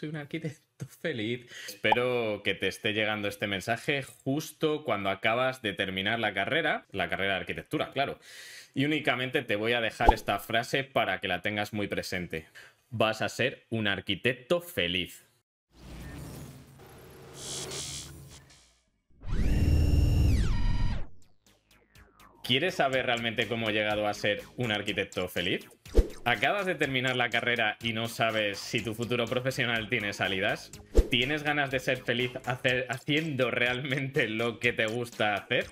soy un arquitecto feliz. Espero que te esté llegando este mensaje justo cuando acabas de terminar la carrera, la carrera de arquitectura, claro. Y únicamente te voy a dejar esta frase para que la tengas muy presente. Vas a ser un arquitecto feliz. ¿Quieres saber realmente cómo he llegado a ser un arquitecto feliz? ¿Acabas de terminar la carrera y no sabes si tu futuro profesional tiene salidas? ¿Tienes ganas de ser feliz haciendo realmente lo que te gusta hacer?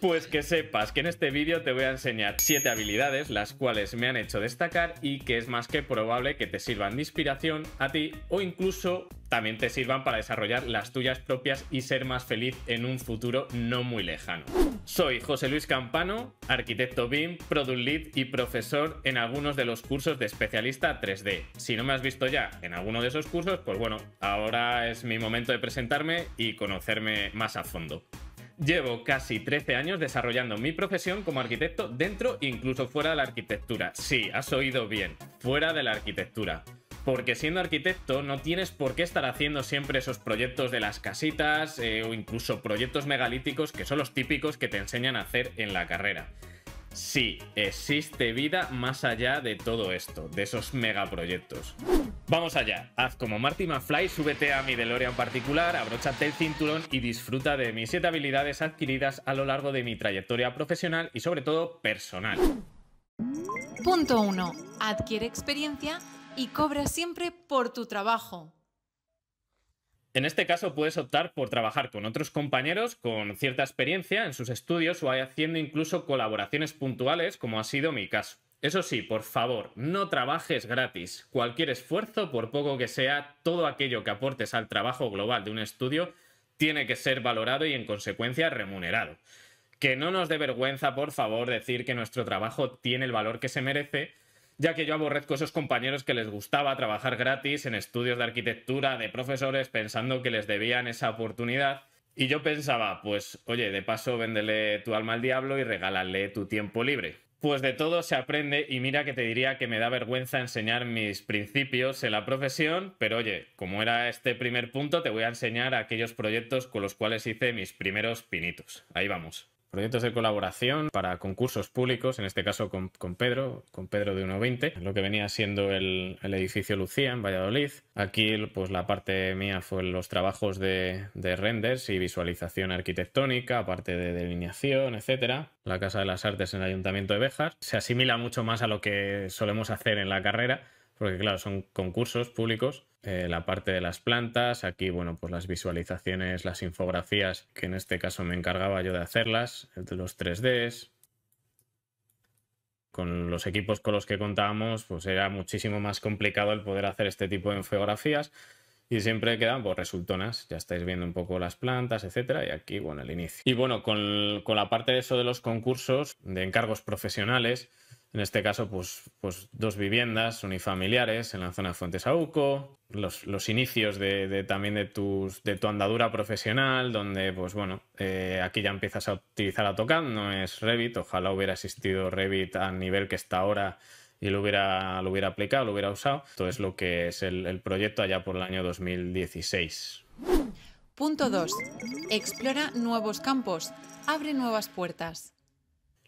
Pues que sepas que en este vídeo te voy a enseñar 7 habilidades las cuales me han hecho destacar y que es más que probable que te sirvan de inspiración a ti o incluso también te sirvan para desarrollar las tuyas propias y ser más feliz en un futuro no muy lejano. Soy José Luis Campano, arquitecto BIM, Product Lead y profesor en algunos de los cursos de especialista 3D. Si no me has visto ya en alguno de esos cursos, pues bueno, ahora es mi momento de presentarme y conocerme más a fondo. Llevo casi 13 años desarrollando mi profesión como arquitecto dentro e incluso fuera de la arquitectura. Sí, has oído bien, fuera de la arquitectura. Porque siendo arquitecto no tienes por qué estar haciendo siempre esos proyectos de las casitas eh, o incluso proyectos megalíticos que son los típicos que te enseñan a hacer en la carrera. Sí, existe vida más allá de todo esto, de esos megaproyectos. Vamos allá, haz como Marty McFly, súbete a mi DeLorean particular, abróchate el cinturón y disfruta de mis 7 habilidades adquiridas a lo largo de mi trayectoria profesional y sobre todo personal. Punto 1. Adquiere experiencia y cobra siempre por tu trabajo. En este caso puedes optar por trabajar con otros compañeros con cierta experiencia en sus estudios o haciendo incluso colaboraciones puntuales, como ha sido mi caso. Eso sí, por favor, no trabajes gratis. Cualquier esfuerzo, por poco que sea, todo aquello que aportes al trabajo global de un estudio tiene que ser valorado y en consecuencia remunerado. Que no nos dé vergüenza, por favor, decir que nuestro trabajo tiene el valor que se merece ya que yo aborrezco a esos compañeros que les gustaba trabajar gratis en estudios de arquitectura de profesores pensando que les debían esa oportunidad. Y yo pensaba, pues oye, de paso véndele tu alma al diablo y regálale tu tiempo libre. Pues de todo se aprende y mira que te diría que me da vergüenza enseñar mis principios en la profesión, pero oye, como era este primer punto, te voy a enseñar aquellos proyectos con los cuales hice mis primeros pinitos. Ahí vamos proyectos de colaboración para concursos públicos, en este caso con, Pedro, con Pedro de 120, lo que venía siendo el, edificio Lucía en Valladolid. Aquí, pues la parte mía fue los trabajos de, renders y visualización arquitectónica, aparte de delineación, etcétera. La Casa de las Artes en el Ayuntamiento de Béjar. Se asimila mucho más a lo que solemos hacer en la carrera porque claro, son concursos públicos. Eh, la parte de las plantas, aquí, bueno, pues las visualizaciones, las infografías, que en este caso me encargaba yo de hacerlas, los 3Ds. Con los equipos con los que contábamos, pues era muchísimo más complicado el poder hacer este tipo de infografías. Y siempre quedan pues, resultonas, ya estáis viendo un poco las plantas, etcétera, y aquí, bueno, el inicio. Y bueno, con, con la parte de eso de los concursos, de encargos profesionales, en este caso, pues, pues, dos viviendas unifamiliares en la zona de Fuentes Auco, los, inicios de, también de, tus, de tu andadura profesional, donde, pues bueno, eh, aquí ya empiezas a utilizar tocar, no es Revit, ojalá hubiera existido Revit al nivel que está ahora y lo hubiera, aplicado, lo hubiera usado. Esto es lo que es el, el proyecto allá por el año 2016. Punto 2. Explora nuevos campos, abre nuevas puertas.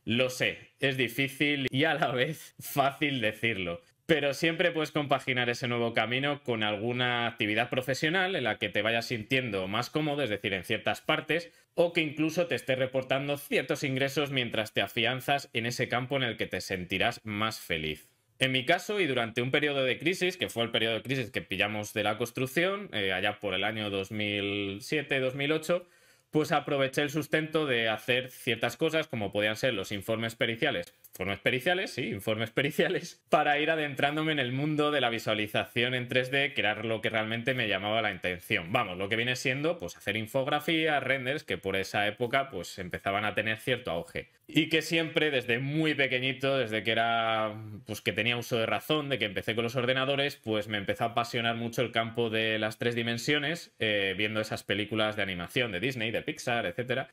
Lo sé, es difícil y a la vez fácil decirlo. Pero siempre puedes compaginar ese nuevo camino con alguna actividad profesional en la que te vayas sintiendo más cómodo, es decir, en ciertas partes, o que incluso te esté reportando ciertos ingresos mientras te afianzas en ese campo en el que te sentirás más feliz. En mi caso, y durante un periodo de crisis, que fue el periodo de crisis que pillamos de la construcción, eh, allá por el año 2007-2008, pues aproveché el sustento de hacer ciertas cosas como podían ser los informes periciales. Informes periciales, sí, informes periciales, para ir adentrándome en el mundo de la visualización en 3D, que era lo que realmente me llamaba la atención. Vamos, lo que viene siendo, pues hacer infografías, renders, que por esa época, pues empezaban a tener cierto auge. Y que siempre, desde muy pequeñito, desde que era, pues que tenía uso de razón, de que empecé con los ordenadores, pues me empezó a apasionar mucho el campo de las tres dimensiones, eh, viendo esas películas de animación de Disney, de Pixar, etcétera.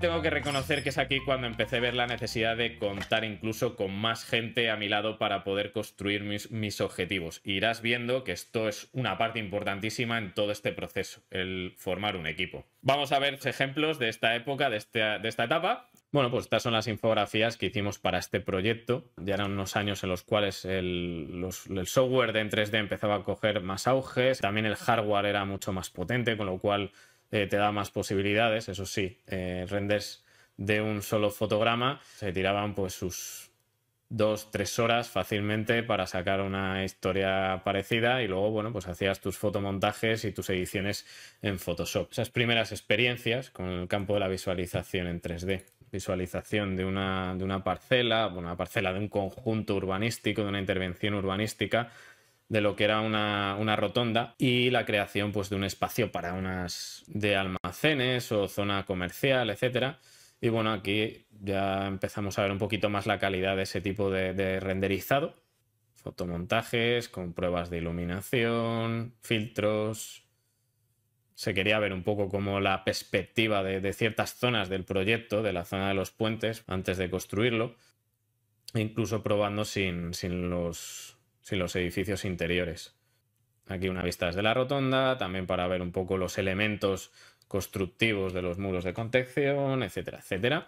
Tengo que reconocer que es aquí cuando empecé a ver la necesidad de contar incluso con más gente a mi lado para poder construir mis, mis objetivos. Irás viendo que esto es una parte importantísima en todo este proceso, el formar un equipo. Vamos a ver ejemplos de esta época, de esta, de esta etapa. Bueno, pues estas son las infografías que hicimos para este proyecto. Ya eran unos años en los cuales el, software de en 3D empezaba a coger más auges, también el hardware era mucho más potente, con lo cual eh, te daba más posibilidades, eso sí, eh, renders de un solo fotograma se tiraban pues sus dos, tres horas fácilmente para sacar una historia parecida y luego, bueno, pues hacías tus fotomontajes y tus ediciones en Photoshop. Esas primeras experiencias con el campo de la visualización en 3D visualización de una, de una parcela, una parcela de un conjunto urbanístico, de una intervención urbanística, de lo que era una, rotonda y la creación pues, de un espacio para unas de almacenes o zona comercial, etcétera. Y bueno, aquí ya empezamos a ver un poquito más la calidad de ese tipo de renderizado. Fotomontajes con pruebas de iluminación, filtros, se quería ver un poco como la perspectiva de, ciertas zonas del proyecto, de la zona de los puentes, antes de construirlo, e incluso probando sin, los, los edificios interiores. Aquí una vista desde la rotonda, también para ver un poco los elementos constructivos de los muros de contención, etcétera, etcétera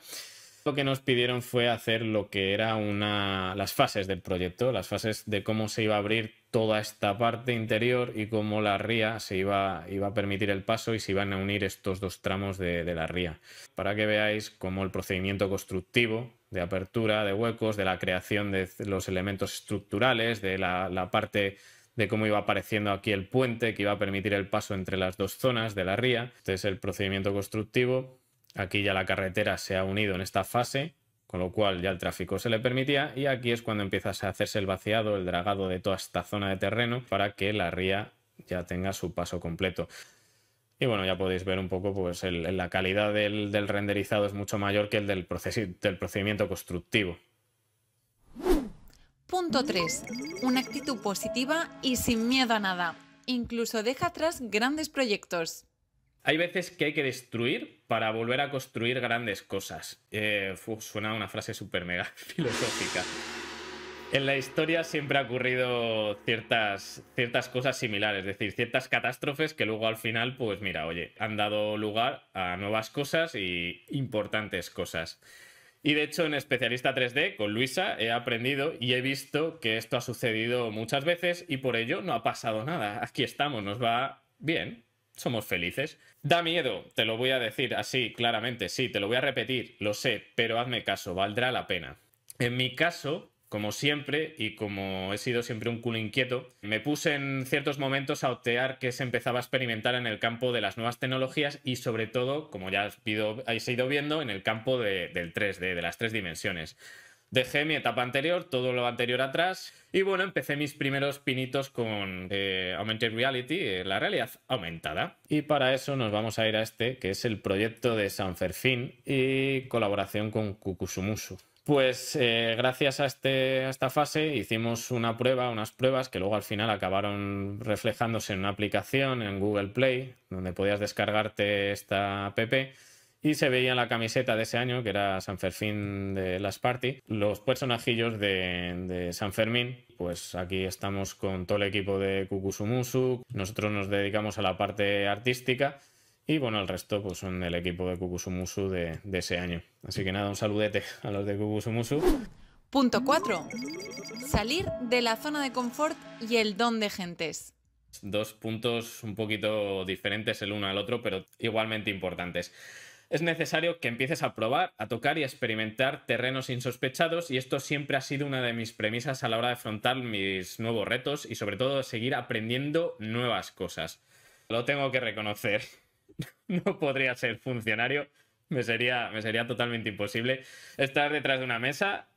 que nos pidieron fue hacer lo que era una, las fases del proyecto, las fases de cómo se iba a abrir toda esta parte interior y cómo la ría se iba, iba a permitir el paso y se iban a unir estos dos tramos de, la ría, para que veáis cómo el procedimiento constructivo de apertura, de huecos, de la creación de los elementos estructurales, de la, la parte de cómo iba apareciendo aquí el puente que iba a permitir el paso entre las dos zonas de la ría. Este es el procedimiento constructivo Aquí ya la carretera se ha unido en esta fase, con lo cual ya el tráfico se le permitía y aquí es cuando empiezas a hacerse el vaciado, el dragado de toda esta zona de terreno para que la ría ya tenga su paso completo. Y bueno, ya podéis ver un poco, pues la calidad del, renderizado es mucho mayor que el del, del procedimiento constructivo. Punto 3. Una actitud positiva y sin miedo a nada. Incluso deja atrás grandes proyectos hay veces que hay que destruir para volver a construir grandes cosas. Eh, suena una frase súper mega filosófica. En la historia siempre ha ocurrido ciertas, ciertas cosas similares, es decir, ciertas catástrofes que luego al final, pues mira, oye, han dado lugar a nuevas cosas y importantes cosas. Y de hecho en Especialista 3D con Luisa he aprendido y he visto que esto ha sucedido muchas veces y por ello no ha pasado nada. Aquí estamos, nos va bien somos felices. Da miedo, te lo voy a decir así claramente, sí, te lo voy a repetir, lo sé, pero hazme caso, valdrá la pena. En mi caso, como siempre, y como he sido siempre un culo inquieto, me puse en ciertos momentos a optear que se empezaba a experimentar en el campo de las nuevas tecnologías y sobre todo, como ya habéis ido viendo, en el campo del 3D, de las tres dimensiones. Dejé mi etapa anterior, todo lo anterior atrás, y bueno, empecé mis primeros pinitos con eh, Augmented Reality, eh, la realidad aumentada. Y para eso nos vamos a ir a este, que es el proyecto de San y colaboración con Kukusumusu. Pues eh, gracias a, este, a, esta fase hicimos una prueba, unas pruebas que luego al final acabaron reflejándose en una aplicación en Google Play, donde podías descargarte esta app y se veía en la camiseta de ese año, que era San Fermín de las Party, los personajillos de, San Fermín. Pues aquí estamos con todo el equipo de Kukusumusu. Nosotros nos dedicamos a la parte artística. Y bueno, el resto pues son el equipo de Kukusumusu de, de ese año. Así que nada, un saludete a los de Kukusumusu. Punto 4. Salir de la zona de confort y el don de gentes. Dos puntos un poquito diferentes el uno al otro, pero igualmente importantes es necesario que empieces a probar, a tocar y a experimentar terrenos insospechados y esto siempre ha sido una de mis premisas a la hora de afrontar mis nuevos retos y sobre todo seguir aprendiendo nuevas cosas. Lo tengo que reconocer. no podría ser funcionario, me sería, me sería totalmente imposible estar detrás de una mesa.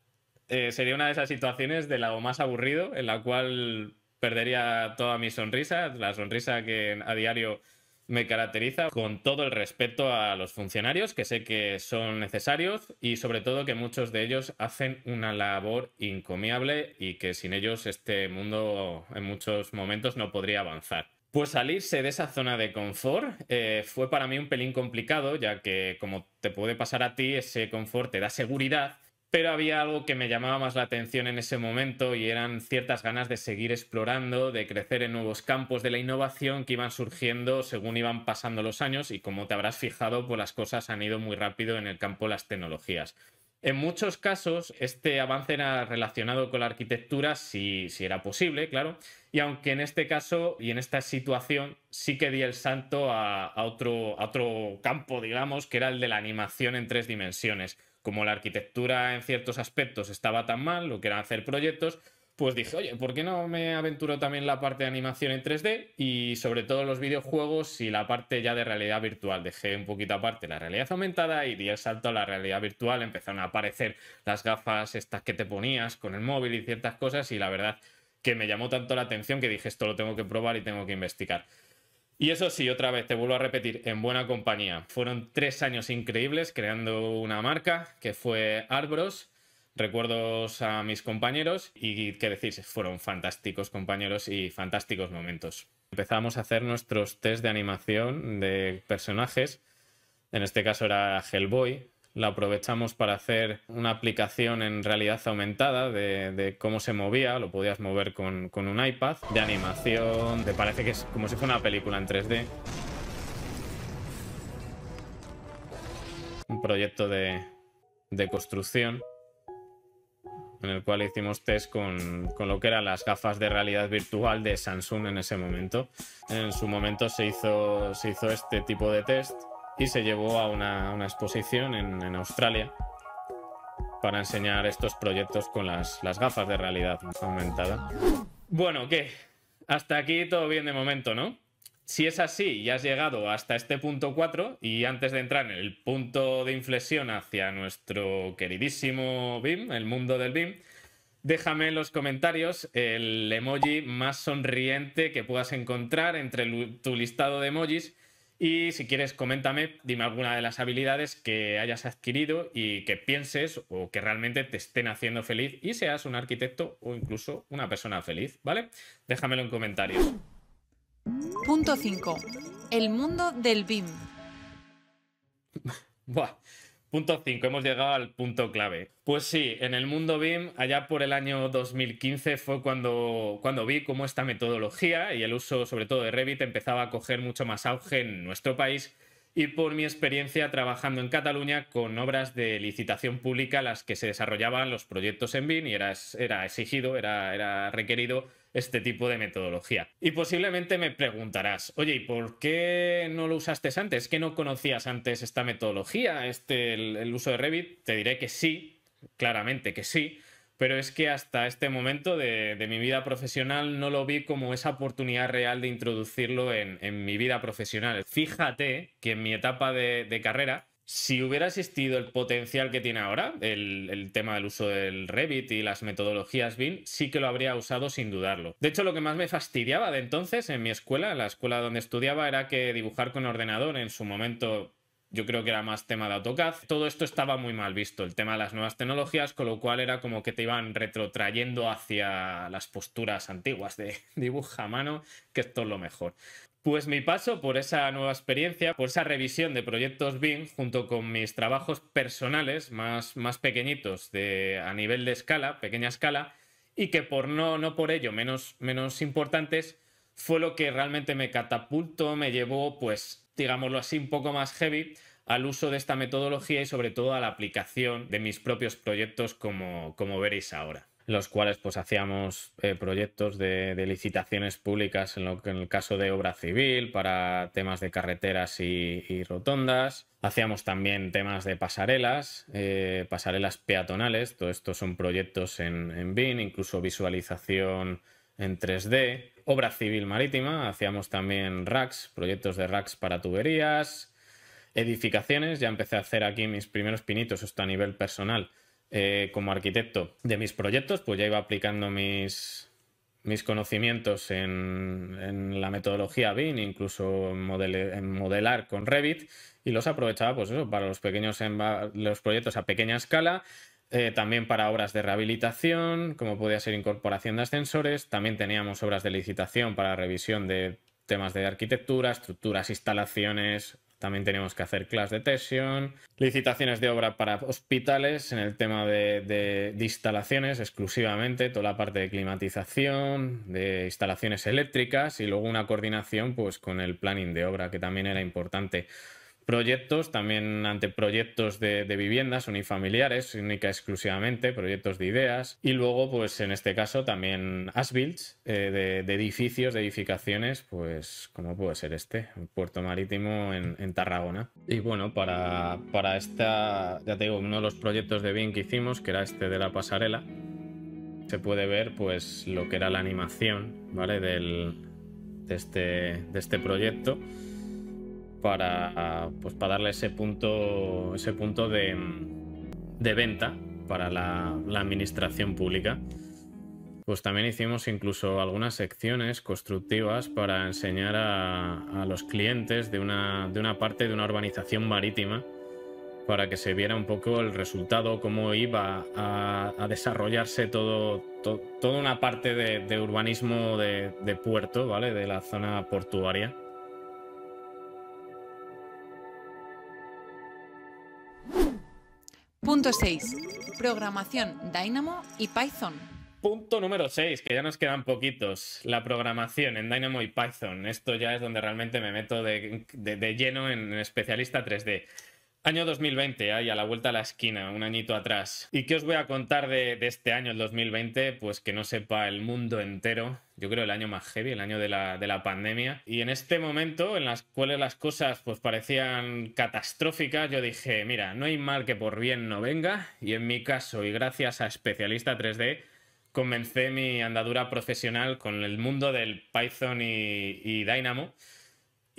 Eh, sería una de esas situaciones de lo más aburrido en la cual perdería toda mi sonrisa, la sonrisa que a diario me caracteriza con todo el respeto a los funcionarios, que sé que son necesarios y sobre todo que muchos de ellos hacen una labor encomiable y que sin ellos este mundo en muchos momentos no podría avanzar. Pues salirse de esa zona de confort eh, fue para mí un pelín complicado, ya que como te puede pasar a ti, ese confort te da seguridad pero había algo que me llamaba más la atención en ese momento y eran ciertas ganas de seguir explorando, de crecer en nuevos campos de la innovación que iban surgiendo según iban pasando los años y como te habrás fijado, pues las cosas han ido muy rápido en el campo de las tecnologías. En muchos casos, este avance era relacionado con la arquitectura, si, si era posible, claro, y aunque en este caso y en esta situación sí que di el salto a, otro, a otro campo, digamos, que era el de la animación en tres dimensiones como la arquitectura en ciertos aspectos estaba tan mal, lo que era hacer proyectos, pues dije, oye, ¿por qué no me aventuro también la parte de animación en 3D y sobre todo los videojuegos y la parte ya de realidad virtual? Dejé un poquito aparte la realidad aumentada y di el salto a la realidad virtual, empezaron a aparecer las gafas estas que te ponías con el móvil y ciertas cosas y la verdad que me llamó tanto la atención que dije, esto lo tengo que probar y tengo que investigar. Y eso sí, otra vez, te vuelvo a repetir, en buena compañía. Fueron tres años increíbles creando una marca que fue Arbros. Recuerdos a mis compañeros y qué decís, fueron fantásticos compañeros y fantásticos momentos. Empezamos a hacer nuestros test de animación de personajes. En este caso era Hellboy, la aprovechamos para hacer una aplicación en realidad aumentada de, cómo se movía, lo podías mover con, un iPad, de animación, te parece que es como si fuera una película en 3D. Un proyecto de, construcción en el cual hicimos test con, lo que eran las gafas de realidad virtual de Samsung en ese momento. En su momento se hizo, se hizo este tipo de test y se llevó a una, exposición en, Australia para enseñar estos proyectos con las, las gafas de realidad aumentada. Bueno, ¿qué? Hasta aquí todo bien de momento, ¿no? Si es así y has llegado hasta este punto 4 y antes de entrar en el punto de inflexión hacia nuestro queridísimo BIM, el mundo del BIM, déjame en los comentarios el emoji más sonriente que puedas encontrar entre tu listado de emojis y si quieres, coméntame, dime alguna de las habilidades que hayas adquirido y que pienses o que realmente te estén haciendo feliz y seas un arquitecto o incluso una persona feliz, ¿vale? Déjamelo en comentarios. Punto 5. El mundo del BIM. Buah. Punto 5, hemos llegado al punto clave. Pues sí, en el mundo BIM, allá por el año 2015 fue cuando, cuando vi cómo esta metodología y el uso sobre todo de Revit empezaba a coger mucho más auge en nuestro país y por mi experiencia trabajando en Cataluña con obras de licitación pública las que se desarrollaban los proyectos en BIM y era, exigido, era, requerido este tipo de metodología. Y posiblemente me preguntarás, oye, ¿y por qué no lo usaste antes? ¿Que no conocías antes esta metodología, este, el uso de Revit? Te diré que sí, claramente que sí, pero es que hasta este momento de, mi vida profesional no lo vi como esa oportunidad real de introducirlo en, mi vida profesional. Fíjate que en mi etapa de, carrera, si hubiera existido el potencial que tiene ahora, el, tema del uso del Revit y las metodologías BIM, sí que lo habría usado sin dudarlo. De hecho, lo que más me fastidiaba de entonces en mi escuela, la escuela donde estudiaba, era que dibujar con ordenador en su momento yo creo que era más tema de AutoCAD. Todo esto estaba muy mal visto, el tema de las nuevas tecnologías, con lo cual era como que te iban retrotrayendo hacia las posturas antiguas de dibuja a mano, que esto es lo mejor. Pues mi paso por esa nueva experiencia, por esa revisión de proyectos BIM, junto con mis trabajos personales más, más pequeñitos de, a nivel de escala, pequeña escala, y que por no, no por ello menos, menos importantes, fue lo que realmente me catapultó, me llevó pues digámoslo así, un poco más heavy al uso de esta metodología y sobre todo a la aplicación de mis propios proyectos como, veréis ahora los cuales pues hacíamos eh, proyectos de, licitaciones públicas en, lo, en el caso de obra civil para temas de carreteras y, rotondas. Hacíamos también temas de pasarelas, eh, pasarelas peatonales, todo esto son proyectos en, en BIN, incluso visualización en 3D, obra civil marítima, hacíamos también racks, proyectos de racks para tuberías, edificaciones, ya empecé a hacer aquí mis primeros pinitos, esto a nivel personal, eh, como arquitecto de mis proyectos, pues ya iba aplicando mis, mis conocimientos en, la metodología BIM, incluso en modelar con Revit, y los aprovechaba pues para los pequeños los proyectos a pequeña escala eh, también para obras de rehabilitación, como podía ser incorporación de ascensores. También teníamos obras de licitación para revisión de temas de arquitectura, estructuras, instalaciones. También teníamos que hacer de tesión. licitaciones de obra para hospitales en el tema de, de instalaciones exclusivamente, toda la parte de climatización, de instalaciones eléctricas y luego una coordinación pues, con el planning de obra, que también era importante proyectos, también ante proyectos de, viviendas unifamiliares, única exclusivamente, proyectos de ideas. Y luego, pues en este caso, también as-builds eh, de, edificios, de edificaciones, pues como puede ser este, en Puerto Marítimo, en, Tarragona. Y bueno, para, para esta, ya te digo, uno de los proyectos de bien que hicimos, que era este de la pasarela, se puede ver pues lo que era la animación, ¿vale? este, de este proyecto para, pues, para darle ese punto, ese punto de, venta para la, administración pública. Pues también hicimos incluso algunas secciones constructivas para enseñar a, los clientes de una, de una parte de una urbanización marítima para que se viera un poco el resultado, cómo iba a, desarrollarse todo, toda una parte de, urbanismo de, de, puerto, ¿vale? De la zona portuaria. Punto 6. Programación Dynamo y Python. Punto número 6, que ya nos quedan poquitos. La programación en Dynamo y Python. Esto ya es donde realmente me meto de, lleno en especialista 3D. Año 2020, ahí a la vuelta a la esquina, un añito atrás. ¿Y qué os voy a contar de, este año, el 2020? Pues que no sepa el mundo entero. Yo creo el año más heavy, el año de la, pandemia. Y en este momento, en las cuales las cosas pues parecían catastróficas, yo dije, mira, no hay mal que por bien no venga. Y en mi caso, y gracias a Especialista 3D, comencé mi andadura profesional con el mundo del Python y Dynamo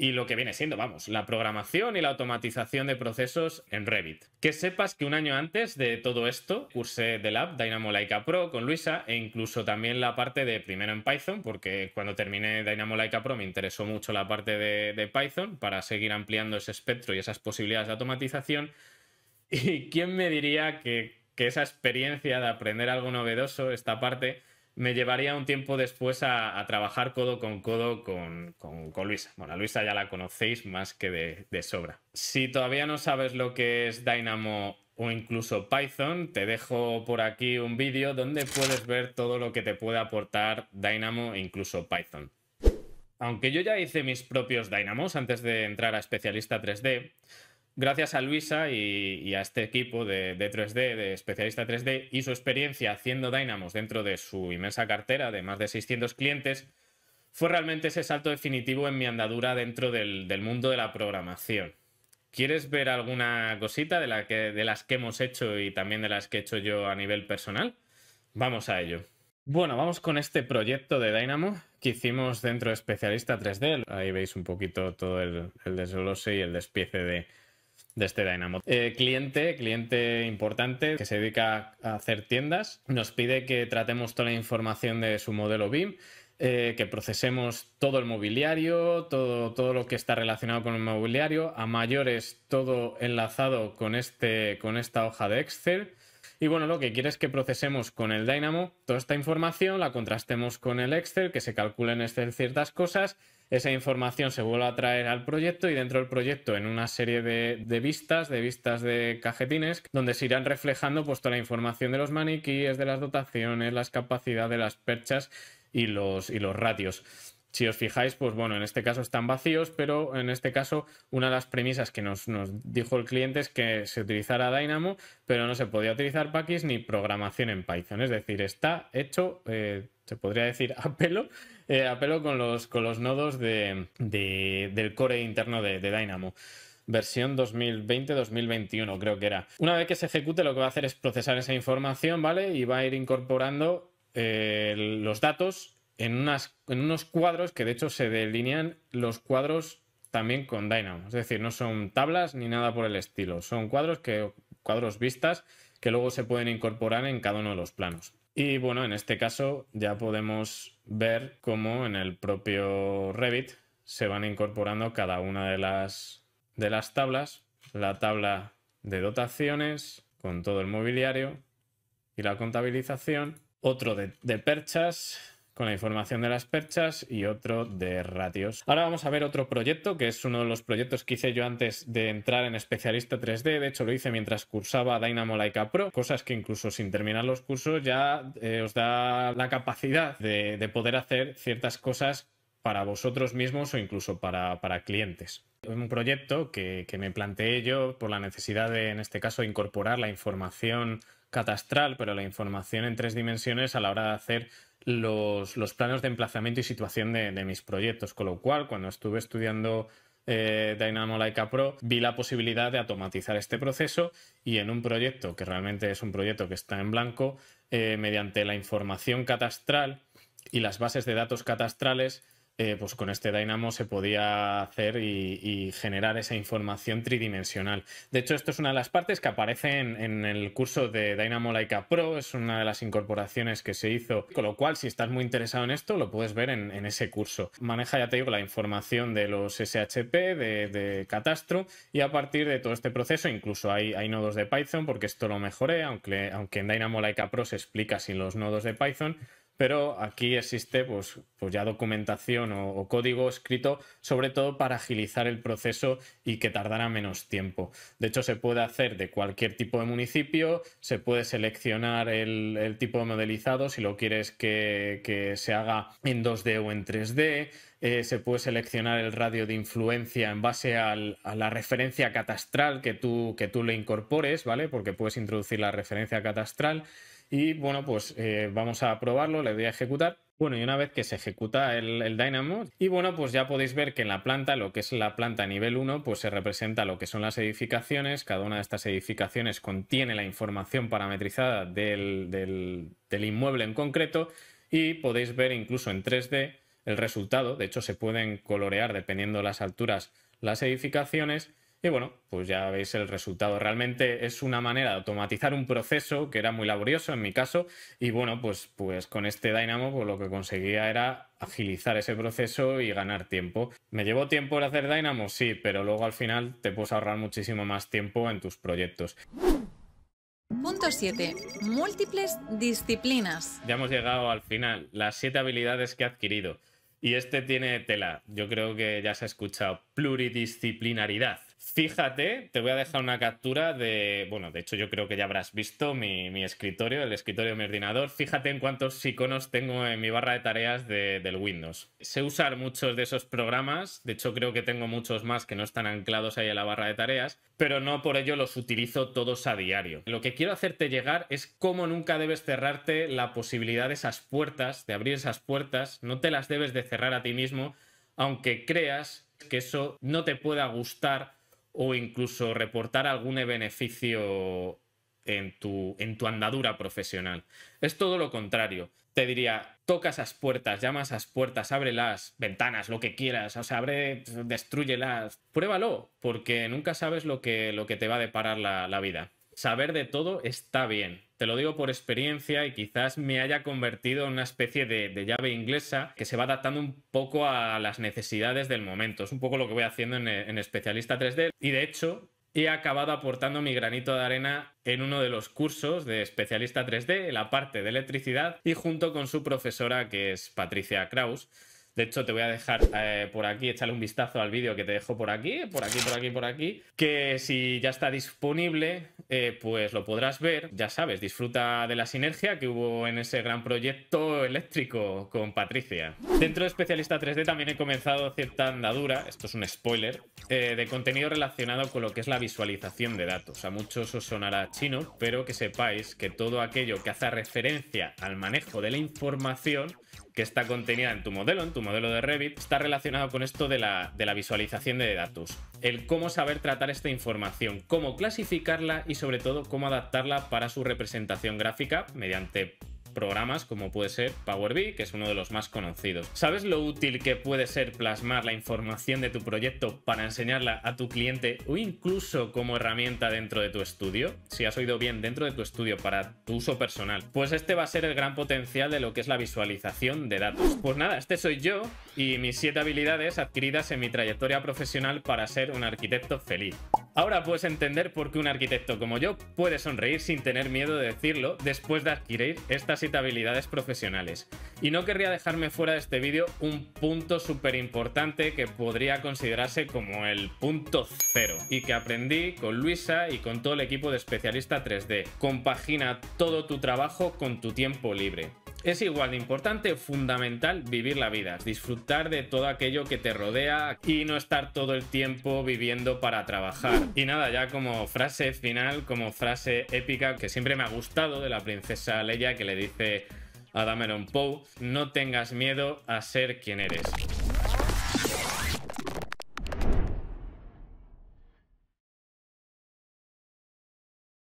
y lo que viene siendo, vamos, la programación y la automatización de procesos en Revit. Que sepas que un año antes de todo esto cursé The app Dynamo Laika Pro con Luisa e incluso también la parte de primero en Python, porque cuando terminé Dynamo Laika Pro me interesó mucho la parte de, Python para seguir ampliando ese espectro y esas posibilidades de automatización. ¿Y quién me diría que, que esa experiencia de aprender algo novedoso, esta parte, me llevaría un tiempo después a, trabajar codo con codo con, Luisa. Bueno, a Luisa ya la conocéis más que de, de, sobra. Si todavía no sabes lo que es Dynamo o incluso Python, te dejo por aquí un vídeo donde puedes ver todo lo que te puede aportar Dynamo e incluso Python. Aunque yo ya hice mis propios Dynamos antes de entrar a especialista 3D, gracias a Luisa y, a este equipo de, 3D, de especialista 3D, y su experiencia haciendo Dynamos dentro de su inmensa cartera de más de 600 clientes, fue realmente ese salto definitivo en mi andadura dentro del, mundo de la programación. ¿Quieres ver alguna cosita de, las que hemos hecho y también de las que he hecho yo a nivel personal? Vamos a ello. Bueno, vamos con este proyecto de Dynamo que hicimos dentro de Especialista 3D. Ahí veis un poquito todo el desglose y el despiece de, de este Dynamo. Eh, cliente, cliente importante que se dedica a hacer tiendas, nos pide que tratemos toda la información de su modelo BIM, eh, que procesemos todo el mobiliario, todo, todo lo que está relacionado con el mobiliario, a mayores todo enlazado con, este, con esta hoja de Excel. Y bueno, lo que quiere es que procesemos con el Dynamo toda esta información, la contrastemos con el Excel, que se calculen ciertas cosas esa información se vuelve a traer al proyecto y dentro del proyecto en una serie de, vistas, de vistas de cajetines, donde se irán reflejando pues, toda la información de los maniquíes, de las dotaciones, las capacidades, de las perchas y los, y los ratios si os fijáis, pues bueno, en este caso están vacíos, pero en este caso una de las premisas que nos, dijo el cliente es que se utilizara Dynamo, pero no se podía utilizar paquis ni programación en Python. Es decir, está hecho, eh, se podría decir, eh, a pelo, con los, con los nodos del core interno de, Dynamo versión 2020-2021 creo que era. Una vez que se ejecute lo que va a hacer es procesar esa información, ¿vale? Y va a ir incorporando eh, los datos en, en unos cuadros que de hecho se delinean los cuadros también con Dynamo. Es decir, no son tablas ni nada por el estilo. Son cuadros que cuadros vistas que luego se pueden incorporar en cada uno de los planos. Y bueno, en este caso ya podemos ver cómo en el propio Revit se van incorporando cada una de las, de las tablas. La tabla de dotaciones con todo el mobiliario y la contabilización. Otro de perchas con la información de las perchas y otro de ratios. Ahora vamos a ver otro proyecto, que es uno de los proyectos que hice yo antes de entrar en especialista 3D. De hecho, lo hice mientras cursaba Dynamo Leica Pro, cosas que incluso sin terminar los cursos ya eh, os da la capacidad de, poder hacer ciertas cosas para vosotros mismos o incluso para, para clientes. Un proyecto que, que, me planteé yo por la necesidad de, en este caso, incorporar la información catastral, pero la información en tres dimensiones a la hora de hacer los, planos de emplazamiento y situación de, mis proyectos, con lo cual cuando estuve estudiando eh, Dynamo Leica Pro vi la posibilidad de automatizar este proceso y en un proyecto que realmente es un proyecto que está en blanco, eh, mediante la información catastral y las bases de datos catastrales, eh, pues con este Dynamo se podía hacer y, generar esa información tridimensional. De hecho, esto es una de las partes que aparece en, el curso de Dynamo Leica Pro, es una de las incorporaciones que se hizo, con lo cual si estás muy interesado en esto, lo puedes ver en, ese curso. Maneja, ya te digo, la información de los SHP, de, Catastro, y a partir de todo este proceso, incluso hay, nodos de Python, porque esto lo mejoré, aunque, en Dynamo Leica Pro se explica sin los nodos de Python, pero aquí existe pues, pues ya documentación o, código escrito, sobre todo para agilizar el proceso y que tardara menos tiempo. De hecho, se puede hacer de cualquier tipo de municipio, se puede seleccionar el, tipo de modelizado, si lo quieres que, se haga en 2D o en 3D, eh, se puede seleccionar el radio de influencia en base a la referencia catastral que tú, que tú le incorpores, ¿vale? Porque puedes introducir la referencia catastral. Y bueno, pues eh, vamos a probarlo, le doy a ejecutar. Bueno, y una vez que se ejecuta el, Dynamo, y bueno, pues ya podéis ver que en la planta, lo que es la planta nivel 1, pues se representa lo que son las edificaciones. Cada una de estas edificaciones contiene la información parametrizada del, del inmueble en concreto. Y podéis ver incluso en 3D el resultado. De hecho, se pueden colorear dependiendo de las alturas las edificaciones y bueno, pues ya veis el resultado. Realmente es una manera de automatizar un proceso que era muy laborioso en mi caso. Y bueno, pues, pues con este Dynamo pues lo que conseguía era agilizar ese proceso y ganar tiempo. ¿Me llevó tiempo el hacer Dynamo? Sí, pero luego al final te puedes ahorrar muchísimo más tiempo en tus proyectos. Punto 7. Múltiples disciplinas. Ya hemos llegado al final. Las 7 habilidades que he adquirido. Y este tiene tela. Yo creo que ya se ha escuchado. Pluridisciplinaridad. Fíjate, te voy a dejar una captura de. Bueno, de hecho, yo creo que ya habrás visto mi, escritorio, el escritorio de mi ordenador. Fíjate en cuántos iconos tengo en mi barra de tareas del Windows. Sé usar muchos de esos programas, de hecho, creo que tengo muchos más que no están anclados ahí en la barra de tareas, pero no por ello los utilizo todos a diario. Lo que quiero hacerte llegar es cómo nunca debes cerrarte la posibilidad de esas puertas, de abrir esas puertas, no te las debes de cerrar a ti mismo, aunque creas que eso no te pueda gustar o incluso reportar algún beneficio en tu, en tu andadura profesional. Es todo lo contrario. Te diría, toca esas puertas, llama esas puertas, ábrelas, ventanas, lo que quieras, o sea, abre, destruyelas, pruébalo, porque nunca sabes lo que, lo que te va a deparar la vida. Saber de todo está bien, te lo digo por experiencia y quizás me haya convertido en una especie de, llave inglesa que se va adaptando un poco a las necesidades del momento. Es un poco lo que voy haciendo en, Especialista 3D. Y de hecho, he acabado aportando mi granito de arena en uno de los cursos de especialista 3D, en la parte de electricidad, y junto con su profesora que es Patricia Kraus. De hecho, te voy a dejar eh, por aquí, echarle un vistazo al vídeo que te dejo por aquí, por aquí, por aquí, por aquí. Que si ya está disponible, eh, pues lo podrás ver. Ya sabes, disfruta de la sinergia que hubo en ese gran proyecto eléctrico con Patricia. Dentro de Especialista 3D también he comenzado cierta andadura, esto es un spoiler, eh, de contenido relacionado con lo que es la visualización de datos. A muchos os sonará chino, pero que sepáis que todo aquello que hace referencia al manejo de la información que está contenida en tu modelo, en tu modelo de Revit, está relacionado con esto de la, de la visualización de datos. El cómo saber tratar esta información, cómo clasificarla y sobre todo cómo adaptarla para su representación gráfica mediante programas como puede ser Power BI, que es uno de los más conocidos. ¿Sabes lo útil que puede ser plasmar la información de tu proyecto para enseñarla a tu cliente o incluso como herramienta dentro de tu estudio? Si has oído bien, dentro de tu estudio para tu uso personal. Pues este va a ser el gran potencial de lo que es la visualización de datos. Pues nada, este soy yo y mis siete habilidades adquiridas en mi trayectoria profesional para ser un arquitecto feliz. Ahora puedes entender por qué un arquitecto como yo puede sonreír sin tener miedo de decirlo después de adquirir estas 7 habilidades profesionales. Y no querría dejarme fuera de este vídeo un punto súper importante que podría considerarse como el punto cero y que aprendí con Luisa y con todo el equipo de especialista 3D. Compagina todo tu trabajo con tu tiempo libre. Es igual de importante, fundamental, vivir la vida, disfrutar de todo aquello que te rodea y no estar todo el tiempo viviendo para trabajar. Y nada, ya como frase final, como frase épica que siempre me ha gustado de la princesa Leia que le dice a Dameron Poe, no tengas miedo a ser quien eres.